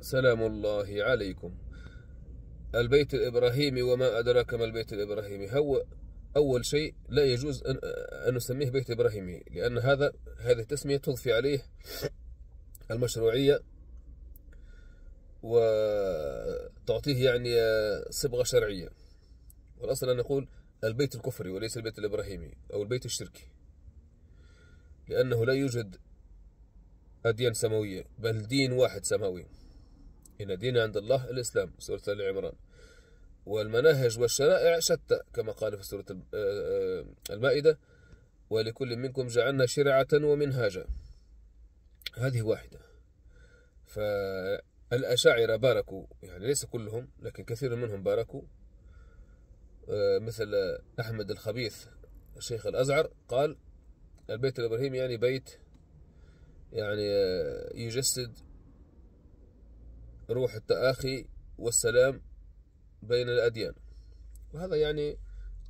سلام الله عليكم البيت الإبراهيمي وما أدراك ما البيت الإبراهيمي هو أول شيء لا يجوز أن نسميه بيت إبراهيمي لأن هذا هذه التسمية تضفي عليه المشروعية وتعطيه يعني صبغة شرعية والأصل أن نقول البيت الكفري وليس البيت الإبراهيمي أو البيت الشركي لأنه لا يوجد أديان سماوية بل دين واحد سماوي إن دين عند الله الإسلام سورة آل عمران والمناهج والشرائع شتى كما قال في سورة آه، آه، المائدة ولكل منكم جعلنا شرعة ومنهاجا هذه واحدة فالأشاعرة باركوا يعني ليس كلهم لكن كثير منهم باركوا آه، مثل أحمد الخبيث الشيخ الأزعر قال البيت الإبراهيمي يعني بيت يعني يجسد روح التآخي والسلام بين الأديان وهذا يعني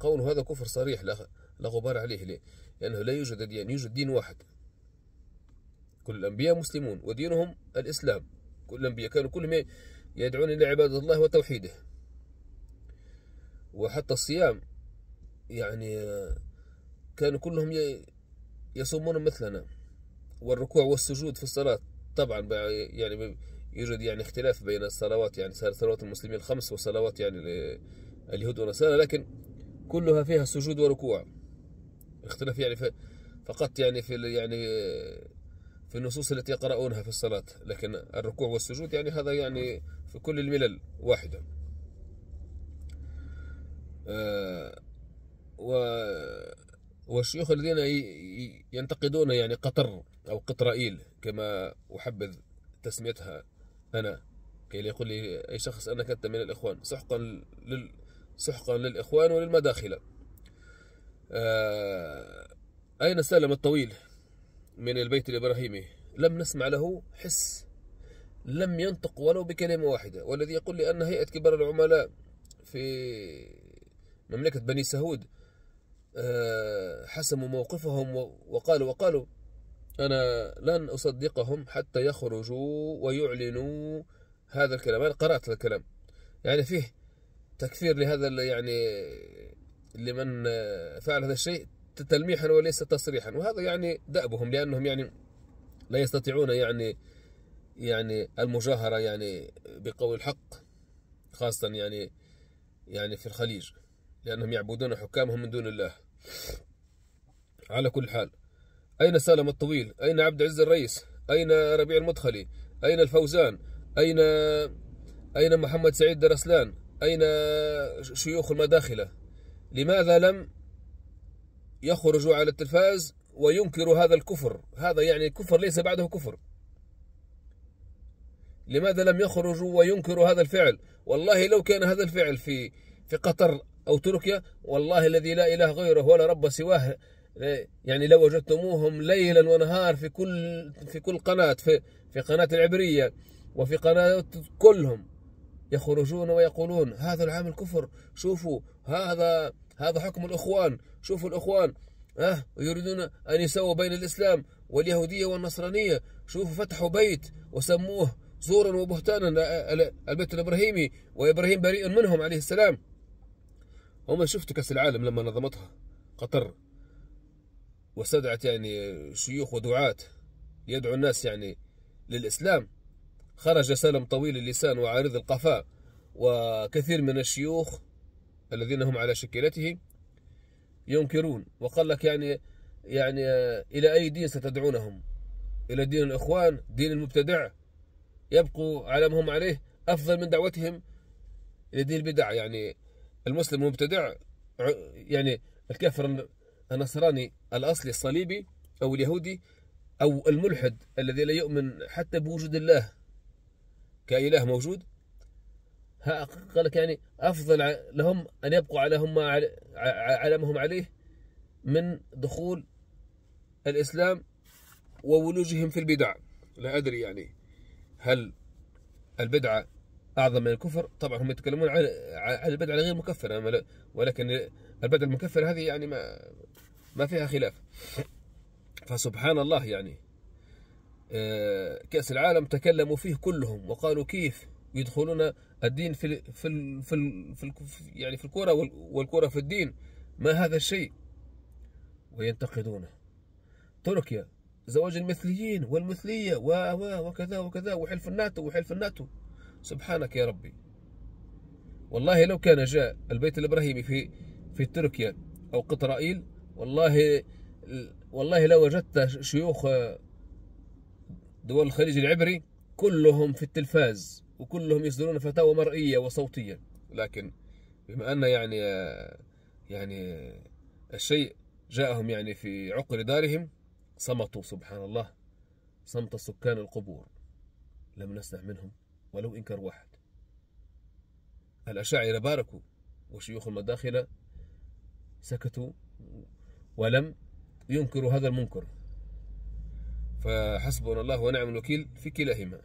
قول هذا كفر صريح لا غبار عليه ليه؟ لأنه لا يوجد أديان يوجد دين واحد كل الأنبياء مسلمون ودينهم الإسلام كل الأنبياء كانوا كلهم يدعون إلى عبادة الله وتوحيده وحتى الصيام يعني كانوا كلهم يصومون مثلنا والركوع والسجود في الصلاة طبعا يعني يوجد يعني اختلاف بين الصلوات يعني صلوات المسلمين الخمس وصلوات يعني اليهود والنصارى لكن كلها فيها سجود وركوع اختلاف يعني في فقط يعني في يعني في النصوص التي يقرؤونها في الصلاة لكن الركوع والسجود يعني هذا يعني في كل الملل واحدة آه، و والشيوخ الذين ينتقدون يعني قطر أو قطرائيل كما أحبذ تسميتها أنا كي يعني يقول لي أي شخص أنك أنت من الإخوان سحقا لل سحقا للإخوان وللمداخلة آه أين سالم الطويل من البيت الإبراهيمي لم نسمع له حس لم ينطق ولو بكلمة واحدة والذي يقول لي أن هيئة كبار العملاء في مملكة بني سهود آه، حسموا موقفهم وقالوا وقالوا أنا لن أصدقهم حتى يخرجوا ويعلنوا هذا الكلام أنا قرأت الكلام يعني فيه تكفير لهذا يعني لمن فعل هذا الشيء تلميحا وليس تصريحا وهذا يعني دأبهم لأنهم يعني لا يستطيعون يعني يعني المجاهرة يعني بقول الحق خاصة يعني يعني في الخليج لأنهم يعبدون حكامهم من دون الله على كل حال أين سالم الطويل أين عبد العزيز الرئيس أين ربيع المدخلي أين الفوزان أين أين محمد سعيد درسلان أين شيوخ المداخلة لماذا لم يخرجوا على التلفاز وينكروا هذا الكفر هذا يعني كفر ليس بعده كفر لماذا لم يخرجوا وينكروا هذا الفعل والله لو كان هذا الفعل في في قطر أو تركيا والله الذي لا إله غيره ولا رب سواه يعني لو وجدتموهم ليلا ونهار في كل في كل قناة في في قناة العبرية وفي قناة كلهم يخرجون ويقولون هذا العام الكفر شوفوا هذا هذا حكم الإخوان شوفوا الإخوان أه يريدون أن يسووا بين الإسلام واليهودية والنصرانية شوفوا فتحوا بيت وسموه زورا وبهتانا البيت الإبراهيمي وإبراهيم بريء منهم عليه السلام هم شفتوا كأس العالم لما نظمتها قطر واستدعت يعني شيوخ ودعاة يدعو الناس يعني للإسلام خرج سالم طويل اللسان وعارض القفاء وكثير من الشيوخ الذين هم على شكلته ينكرون وقال لك يعني يعني إلى أي دين ستدعونهم إلى دين الإخوان دين المبتدع يبقوا على ما هم عليه أفضل من دعوتهم إلى دين البدع يعني المسلم المبتدع يعني الكافر النصراني الأصلي الصليبي أو اليهودي أو الملحد الذي لا يؤمن حتى بوجود الله كإله موجود ها قال لك يعني أفضل لهم أن يبقوا على هم على ما هم عليه من دخول الإسلام وولوجهم في البدع لا أدري يعني هل البدعة أعظم من الكفر طبعا هم يتكلمون عن البدعة غير مكفرة ولكن البدعة المكفرة هذه يعني ما ما فيها خلاف فسبحان الله يعني آه، كأس العالم تكلموا فيه كلهم وقالوا كيف يدخلون الدين في في في, في يعني في الكرة والكرة في الدين ما هذا الشيء وينتقدونه تركيا زواج المثليين والمثلية و وكذا وكذا وحلف الناتو وحلف الناتو سبحانك يا ربي والله لو كان جاء البيت الإبراهيمي في في تركيا أو قطرائيل والله والله لو وجدت شيوخ آه، دول الخليج العبري كلهم في التلفاز وكلهم يصدرون فتاوى مرئيه وصوتيه لكن بما ان يعني آه، يعني الشيء جاءهم يعني في عقر دارهم صمتوا سبحان الله صمت سكان القبور لم نسمع منهم ولو انكر واحد الاشاعره باركوا وشيوخ المداخله سكتوا ولم ينكروا هذا المنكر فحسبنا الله ونعم الوكيل في كلاهما